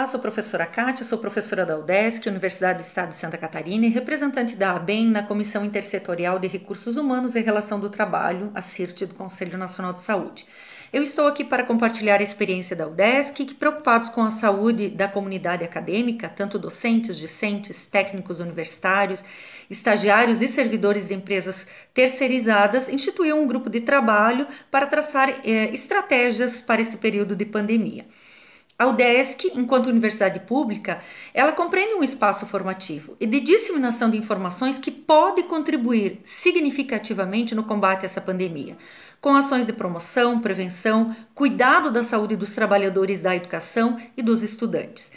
Olá, sou professora Kátia, sou professora da UDESC, Universidade do Estado de Santa Catarina e representante da ABEM na Comissão Intersetorial de Recursos Humanos e Relação do Trabalho, a CIRT do Conselho Nacional de Saúde. Eu estou aqui para compartilhar a experiência da UDESC, que preocupados com a saúde da comunidade acadêmica, tanto docentes, discentes, técnicos universitários, estagiários e servidores de empresas terceirizadas, instituiu um grupo de trabalho para traçar eh, estratégias para esse período de pandemia. A UDESC, enquanto universidade pública, ela compreende um espaço formativo e de disseminação de informações que pode contribuir significativamente no combate a essa pandemia, com ações de promoção, prevenção, cuidado da saúde dos trabalhadores da educação e dos estudantes.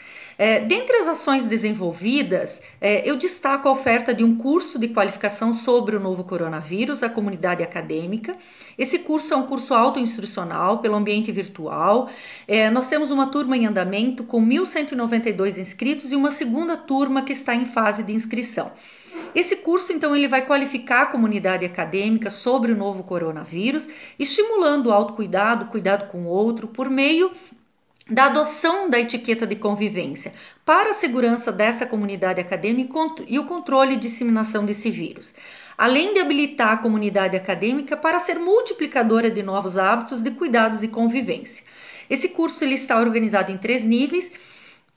É, dentre as ações desenvolvidas, é, eu destaco a oferta de um curso de qualificação sobre o novo coronavírus à comunidade acadêmica. Esse curso é um curso autoinstrucional pelo ambiente virtual. É, nós temos uma turma em andamento com 1.192 inscritos e uma segunda turma que está em fase de inscrição. Esse curso, então, ele vai qualificar a comunidade acadêmica sobre o novo coronavírus, estimulando o autocuidado, cuidado com o outro, por meio da adoção da etiqueta de convivência para a segurança desta comunidade acadêmica e o controle e disseminação desse vírus, além de habilitar a comunidade acadêmica para ser multiplicadora de novos hábitos de cuidados e convivência. Esse curso ele está organizado em três níveis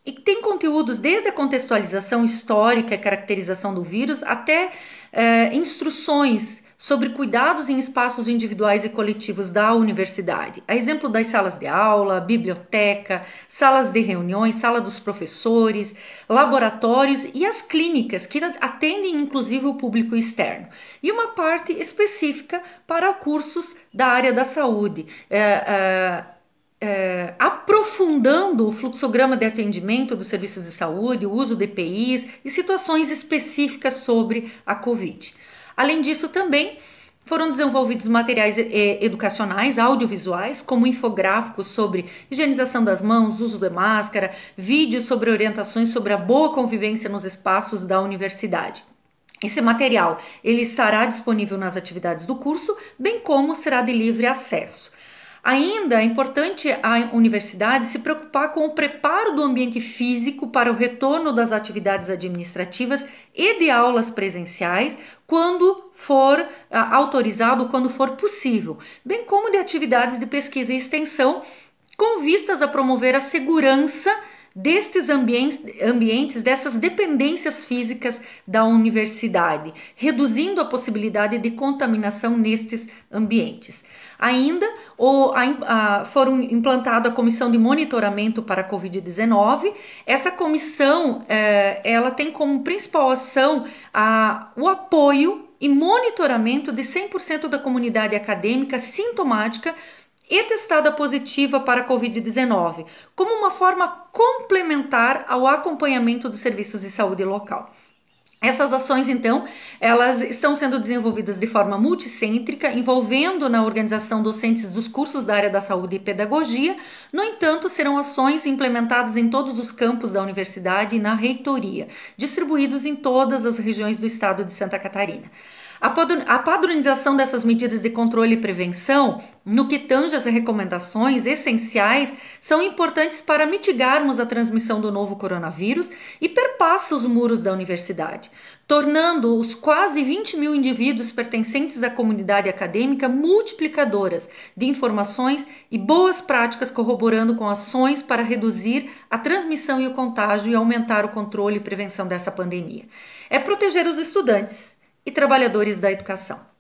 e tem conteúdos desde a contextualização histórica e caracterização do vírus até eh, instruções sobre cuidados em espaços individuais e coletivos da universidade, a exemplo das salas de aula, biblioteca, salas de reuniões, sala dos professores, laboratórios e as clínicas que atendem inclusive o público externo, e uma parte específica para cursos da área da saúde. É, é, é, aprofundando o fluxograma de atendimento dos serviços de saúde, o uso de EPIs e situações específicas sobre a Covid. Além disso, também foram desenvolvidos materiais eh, educacionais, audiovisuais, como infográficos sobre higienização das mãos, uso da máscara, vídeos sobre orientações sobre a boa convivência nos espaços da universidade. Esse material ele estará disponível nas atividades do curso, bem como será de livre acesso. Ainda é importante a universidade se preocupar com o preparo do ambiente físico para o retorno das atividades administrativas e de aulas presenciais quando for ah, autorizado, quando for possível, bem como de atividades de pesquisa e extensão com vistas a promover a segurança destes ambientes, dessas dependências físicas da universidade, reduzindo a possibilidade de contaminação nestes ambientes. Ainda ou a, a, foram implantada a comissão de monitoramento para a Covid-19. Essa comissão é, ela tem como principal ação a, o apoio e monitoramento de 100% da comunidade acadêmica sintomática e testada positiva para a Covid-19, como uma forma complementar ao acompanhamento dos serviços de saúde local. Essas ações, então, elas estão sendo desenvolvidas de forma multicêntrica, envolvendo na organização docentes dos cursos da área da saúde e pedagogia. No entanto, serão ações implementadas em todos os campos da universidade e na reitoria, distribuídos em todas as regiões do estado de Santa Catarina. A padronização dessas medidas de controle e prevenção, no que tange às recomendações essenciais, são importantes para mitigarmos a transmissão do novo coronavírus e perpassa os muros da universidade, tornando os quase 20 mil indivíduos pertencentes à comunidade acadêmica multiplicadoras de informações e boas práticas, corroborando com ações para reduzir a transmissão e o contágio e aumentar o controle e prevenção dessa pandemia. É proteger os estudantes e trabalhadores da educação.